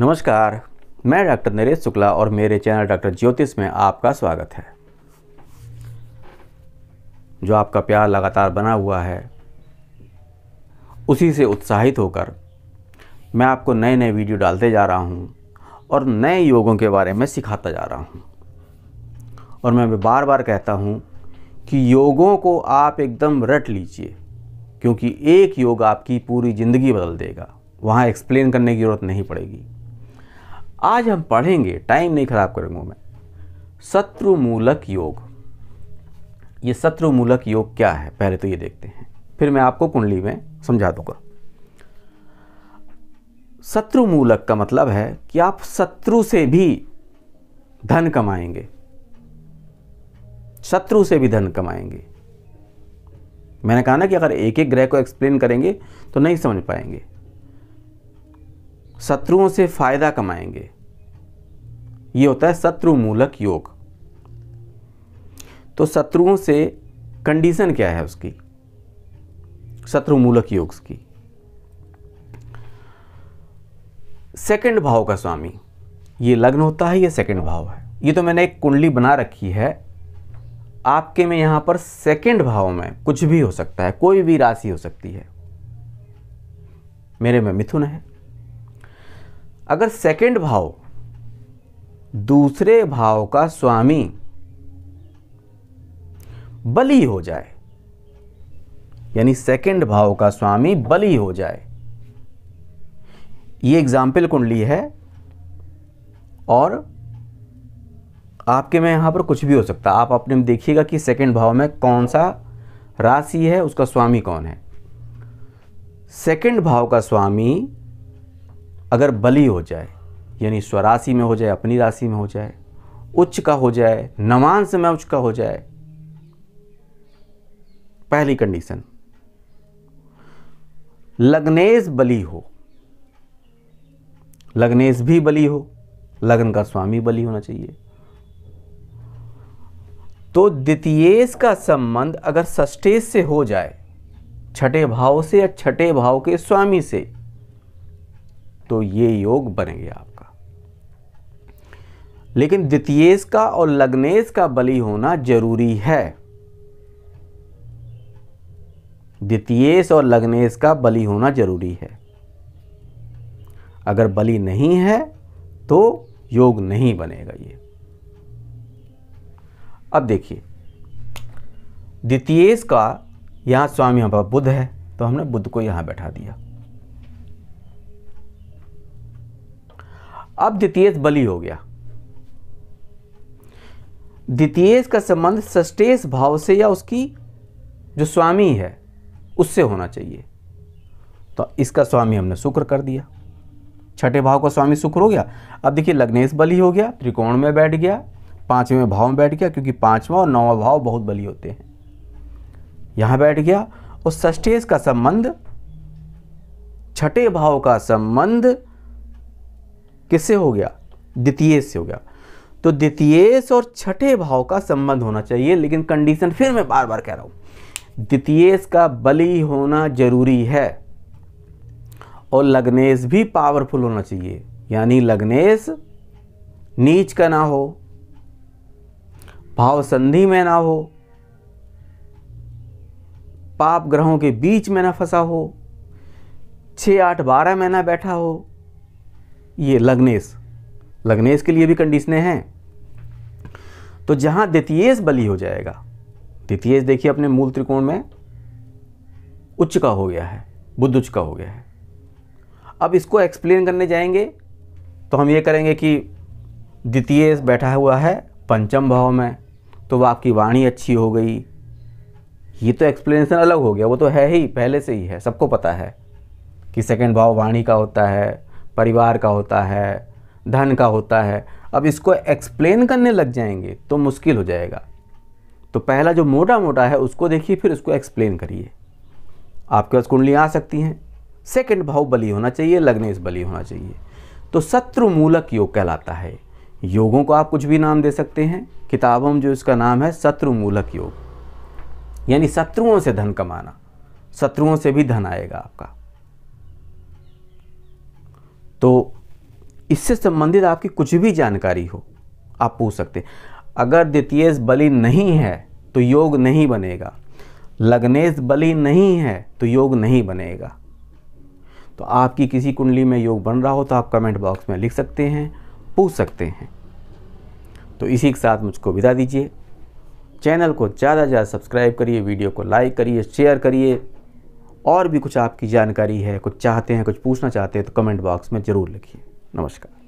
नमस्कार मैं डॉक्टर नरेश शुक्ला और मेरे चैनल डॉक्टर ज्योतिष में आपका स्वागत है जो आपका प्यार लगातार बना हुआ है उसी से उत्साहित होकर मैं आपको नए नए वीडियो डालते जा रहा हूँ और नए योगों के बारे में सिखाता जा रहा हूँ और मैं बार बार कहता हूँ कि योगों को आप एकदम रट लीजिए क्योंकि एक योग आपकी पूरी ज़िंदगी बदल देगा वहाँ एक्सप्लेन करने की ज़रूरत नहीं पड़ेगी आज हम पढ़ेंगे टाइम नहीं खराब करूंगा मैं शत्रुमूलक योग ये शत्रुमूलक योग क्या है पहले तो ये देखते हैं फिर मैं आपको कुंडली में समझा दूंगा शत्रुमूलक का मतलब है कि आप शत्रु से भी धन कमाएंगे शत्रु से भी धन कमाएंगे मैंने कहा ना कि अगर एक एक ग्रह को एक्सप्लेन करेंगे तो नहीं समझ पाएंगे शत्रुओं से फायदा कमाएंगे ये होता है शत्रुमूलक योग तो शत्रुओं से कंडीशन क्या है उसकी शत्रुमूलक योग की सेकंड भाव का स्वामी ये लग्न होता है ये सेकंड भाव है ये तो मैंने एक कुंडली बना रखी है आपके में यहां पर सेकंड भाव में कुछ भी हो सकता है कोई भी राशि हो सकती है मेरे में मिथुन है अगर सेकंड भाव दूसरे भाव का स्वामी बलि हो जाए यानी सेकंड भाव का स्वामी बलि हो जाए ये एग्जाम्पल कुंडली है और आपके में यहां पर कुछ भी हो सकता है आप अपने में देखिएगा कि सेकंड भाव में कौन सा राशि है उसका स्वामी कौन है सेकंड भाव का स्वामी अगर बलि हो जाए यानी स्वराशि में हो जाए अपनी राशि में हो जाए उच्च का हो जाए नवान में उच्च का हो जाए पहली कंडीशन लग्नेश बली हो लग्नेश भी बली हो लग्न का स्वामी बली होना चाहिए तो द्वितीयेश का संबंध अगर षष्ठेश से हो जाए छठे भाव से या छठे भाव के स्वामी से तो ये योग बनेंगे आपका लेकिन द्वितीयेश का और लग्नेश का बलि होना जरूरी है द्वितीयेश और लग्नेश का बलि होना जरूरी है अगर बलि नहीं है तो योग नहीं बनेगा ये अब देखिए द्वितीयेश का यहां स्वामी यहां बुद्ध है तो हमने बुद्ध को यहां बैठा दिया अब द्वितीयस बलि हो गया द्वितीय का संबंध षष्टेश भाव से या उसकी जो स्वामी है उससे होना चाहिए तो इसका स्वामी हमने शुक्र कर दिया छठे भाव का स्वामी शुक्र हो गया अब देखिए लग्नेश बलि हो गया त्रिकोण में बैठ गया पांचवें भाव में बैठ गया क्योंकि पांचवा और नौवा भाव बहुत बलि होते हैं यहां बैठ गया और षष्ठेश का संबंध छठे भाव का संबंध किससे हो गया द्वितीय से हो गया तो द्वितीय और छठे भाव का संबंध होना चाहिए लेकिन कंडीशन फिर मैं बार बार कह रहा हूं द्वितीय का बलि होना जरूरी है और लग्नेश भी पावरफुल होना चाहिए यानी लग्नेश नीच का ना हो भाव संधि में ना हो पाप ग्रहों के बीच में ना फंसा हो छ आठ बारह में ना बैठा हो ये लग्नेश लग्नेश के लिए भी कंडीशनें हैं तो जहां द्वितीयेश बलि हो जाएगा द्वितीयेश देखिए अपने मूल त्रिकोण में उच्च का हो गया है बुद्ध उच्च का हो गया है अब इसको एक्सप्लेन करने जाएंगे तो हम ये करेंगे कि द्वितीय बैठा हुआ है पंचम भाव में तो वह आपकी वाणी अच्छी हो गई ये तो एक्सप्लेनेशन अलग हो गया वो तो है ही पहले से ही है सबको पता है कि सेकंड भाव वाणी का होता है परिवार का होता है धन का होता है अब इसको एक्सप्लेन करने लग जाएंगे तो मुश्किल हो जाएगा तो पहला जो मोटा मोटा है उसको देखिए फिर उसको एक्सप्लेन करिए आपके पास कुंडलियाँ आ सकती हैं सेकंड भाव बलि होना चाहिए लग्नेश बलि होना चाहिए तो शत्रु मूलक योग कहलाता है योगों को आप कुछ भी नाम दे सकते हैं किताबों में जो इसका नाम है शत्रु मूलक योग यानी शत्रुओं से धन कमाना शत्रुओं से भी धन आएगा आपका तो इससे संबंधित आपकी कुछ भी जानकारी हो आप पूछ सकते अगर द्वितीयस बलि नहीं है तो योग नहीं बनेगा लग्नेश बलि नहीं है तो योग नहीं बनेगा तो आपकी किसी कुंडली में योग बन रहा हो तो आप कमेंट बॉक्स में लिख सकते हैं पूछ सकते हैं तो इसी के साथ मुझको विदा दीजिए चैनल को ज़्यादा से ज़्यादा सब्सक्राइब करिए वीडियो को लाइक करिए शेयर करिए और भी कुछ आपकी जानकारी है कुछ चाहते हैं कुछ पूछना चाहते हैं तो कमेंट बॉक्स में ज़रूर लिखिए नमस्कार